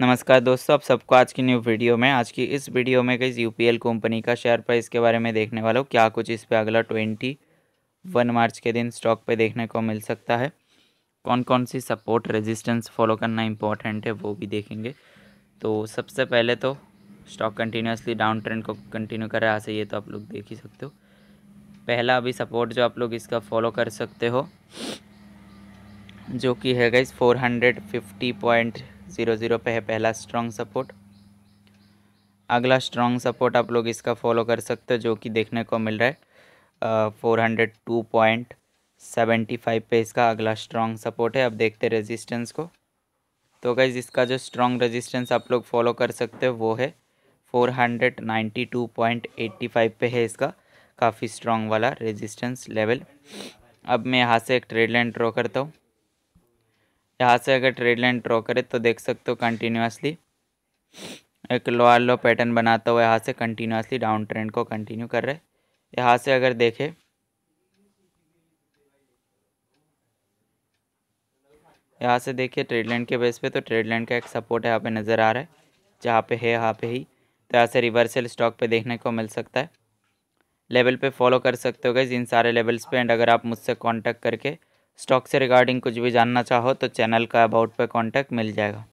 नमस्कार दोस्तों आप सबको आज की न्यू वीडियो में आज की इस वीडियो में कई यू कंपनी का शेयर प्राइस के बारे में देखने वाला हूँ क्या कुछ इस पर अगला ट्वेंटी वन मार्च के दिन स्टॉक पे देखने को मिल सकता है कौन कौन सी सपोर्ट रेजिस्टेंस फॉलो करना इम्पोर्टेंट है वो भी देखेंगे तो सबसे पहले तो स्टॉक कंटिन्यूसली डाउन ट्रेंड को कंटिन्यू कर रहा है ये तो आप लोग देख ही सकते हो पहला अभी सपोर्ट जो आप लोग इसका फॉलो कर सकते हो जो कि है गई four hundred fifty point zero zero पे है पहला स्ट्रॉन्ग सपोर्ट अगला स्ट्रॉन्ग सपोर्ट आप लोग इसका फॉलो कर सकते हो जो कि देखने को मिल रहा है four hundred two point seventy five पे इसका अगला स्ट्रॉन्ग सपोर्ट है अब देखते रेजिस्टेंस को तो गाइज इसका जो स्ट्रॉन्ग रेजिस्टेंस आप लोग फॉलो कर सकते हो वो है four hundred ninety two point eighty five पे है इसका काफ़ी स्ट्रॉन्ग वाला रेजिस्टेंस लेवल अब मैं यहाँ से एक ट्रेड लाइन ड्रॉ करता हूँ यहाँ से अगर ट्रेड लाइन ड्रॉ करें तो देख सकते हो कंटिन्यूसली एक लोअर लो पैटर्न बनाता हुआ यहाँ से कंटिन्यूसली डाउन ट्रेंड को कंटिन्यू कर रहे यहाँ से अगर देखे यहाँ से देखिए ट्रेड लाइन के बेस पे तो ट्रेड लाइन का एक सपोर्ट यहाँ पे नज़र आ रहा है जहाँ पे है यहाँ पे ही तो यहाँ से रिवर्सल स्टॉक पे देखने को मिल सकता है लेवल पे फॉलो कर सकते हो गए इन सारे लेवल्स पे एंड अगर आप मुझसे कांटेक्ट करके स्टॉक से रिगार्डिंग कुछ भी जानना चाहो तो चैनल का अबाउट पे कांटेक्ट मिल जाएगा